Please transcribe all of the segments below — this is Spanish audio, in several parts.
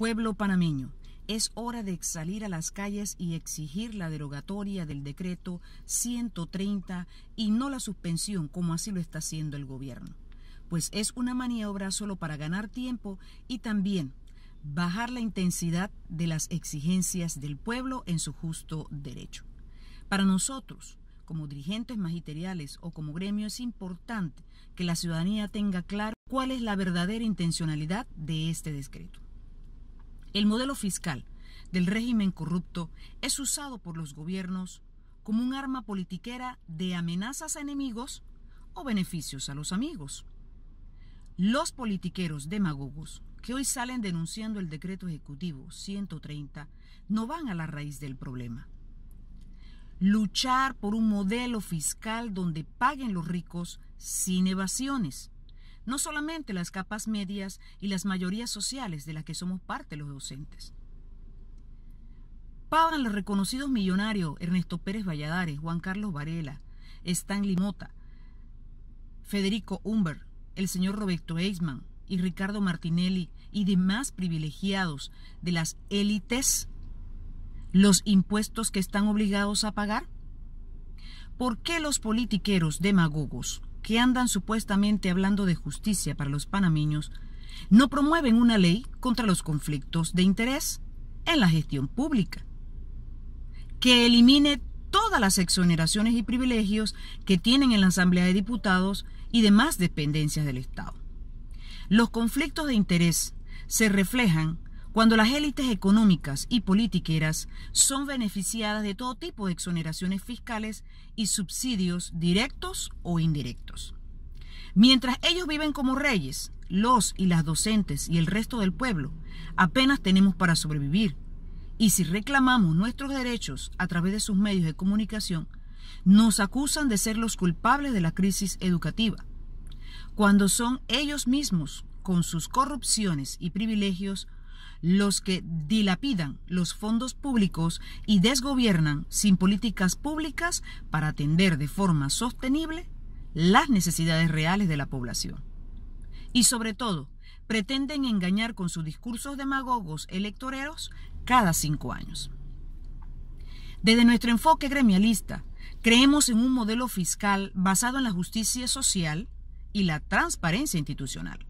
Pueblo panameño, es hora de salir a las calles y exigir la derogatoria del decreto 130 y no la suspensión como así lo está haciendo el gobierno, pues es una maniobra solo para ganar tiempo y también bajar la intensidad de las exigencias del pueblo en su justo derecho. Para nosotros, como dirigentes magisteriales o como gremio, es importante que la ciudadanía tenga claro cuál es la verdadera intencionalidad de este decreto. El modelo fiscal del régimen corrupto es usado por los gobiernos como un arma politiquera de amenazas a enemigos o beneficios a los amigos. Los politiqueros demagogos que hoy salen denunciando el decreto ejecutivo 130 no van a la raíz del problema. Luchar por un modelo fiscal donde paguen los ricos sin evasiones no solamente las capas medias y las mayorías sociales de las que somos parte los docentes. Pagan los reconocidos millonarios Ernesto Pérez Valladares, Juan Carlos Varela, Stanley Limota, Federico Humbert, el señor Roberto Eisman y Ricardo Martinelli y demás privilegiados de las élites los impuestos que están obligados a pagar? ¿Por qué los politiqueros demagogos que andan supuestamente hablando de justicia para los panameños no promueven una ley contra los conflictos de interés en la gestión pública, que elimine todas las exoneraciones y privilegios que tienen en la Asamblea de Diputados y demás dependencias del Estado. Los conflictos de interés se reflejan cuando las élites económicas y politiqueras son beneficiadas de todo tipo de exoneraciones fiscales y subsidios directos o indirectos. Mientras ellos viven como reyes, los y las docentes y el resto del pueblo apenas tenemos para sobrevivir. Y si reclamamos nuestros derechos a través de sus medios de comunicación, nos acusan de ser los culpables de la crisis educativa, cuando son ellos mismos, con sus corrupciones y privilegios, los que dilapidan los fondos públicos y desgobiernan sin políticas públicas para atender de forma sostenible las necesidades reales de la población. Y sobre todo, pretenden engañar con sus discursos demagogos electoreros cada cinco años. Desde nuestro enfoque gremialista, creemos en un modelo fiscal basado en la justicia social y la transparencia institucional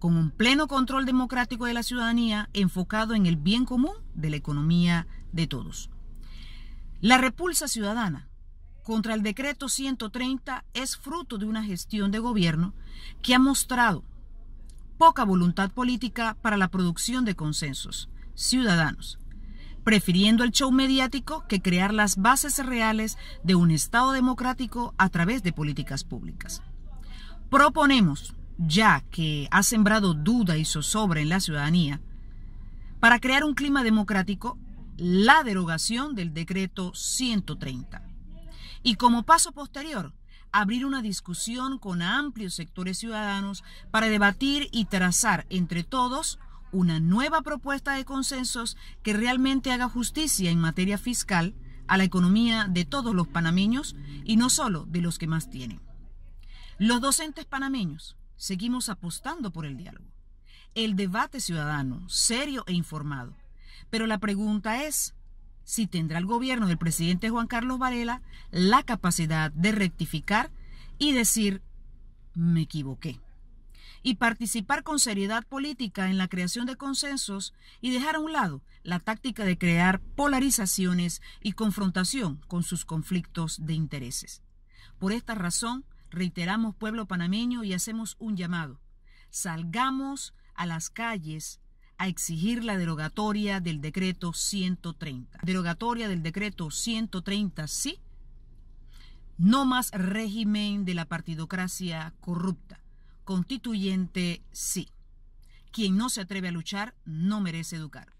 con un pleno control democrático de la ciudadanía enfocado en el bien común de la economía de todos. La repulsa ciudadana contra el decreto 130 es fruto de una gestión de gobierno que ha mostrado poca voluntad política para la producción de consensos ciudadanos, prefiriendo el show mediático que crear las bases reales de un Estado democrático a través de políticas públicas. Proponemos ya que ha sembrado duda y zozobra en la ciudadanía, para crear un clima democrático la derogación del decreto 130. Y como paso posterior, abrir una discusión con amplios sectores ciudadanos para debatir y trazar entre todos una nueva propuesta de consensos que realmente haga justicia en materia fiscal a la economía de todos los panameños y no solo de los que más tienen. Los docentes panameños, seguimos apostando por el diálogo, el debate ciudadano, serio e informado. Pero la pregunta es si tendrá el gobierno del presidente Juan Carlos Varela la capacidad de rectificar y decir, me equivoqué y participar con seriedad política en la creación de consensos y dejar a un lado la táctica de crear polarizaciones y confrontación con sus conflictos de intereses. Por esta razón, Reiteramos, pueblo panameño, y hacemos un llamado. Salgamos a las calles a exigir la derogatoria del decreto 130. Derogatoria del decreto 130, sí. No más régimen de la partidocracia corrupta. Constituyente, sí. Quien no se atreve a luchar no merece educar.